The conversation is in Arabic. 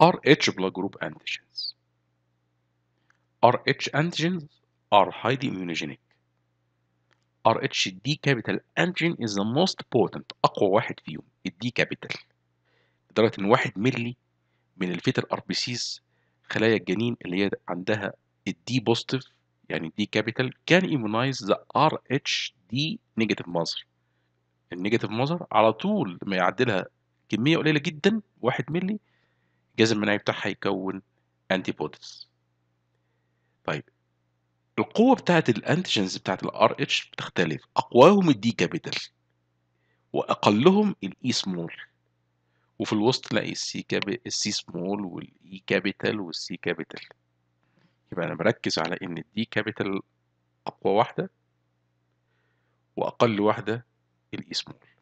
RH blood group antigens. RH antigens are highly immunogenic. RH D capital antigen is the most potent أقوى واحد فيهم D capital. لدرجة إن واحد ملي من الفيتر RBCs خلايا الجنين اللي هي عندها D positive يعني D capital can immunize the RH-D negative mother النيجاتيف مظهر على طول ما يعدلها كمية قليلة جدا واحد ملي الجهاز المناعي بتاعها يكون انتي بوديز طيب القوة بتاعت الانتيجنز بتاعت الار اتش بتختلف اقواهم الدي كابيتال واقلهم الاي سمول e وفي الوسط تلاقي السي كابيتال السي سمول والاي كابيتال والسي كابيتال يبقى انا بركز على ان الدي كابيتال اقوى واحده واقل واحده الاي سمول e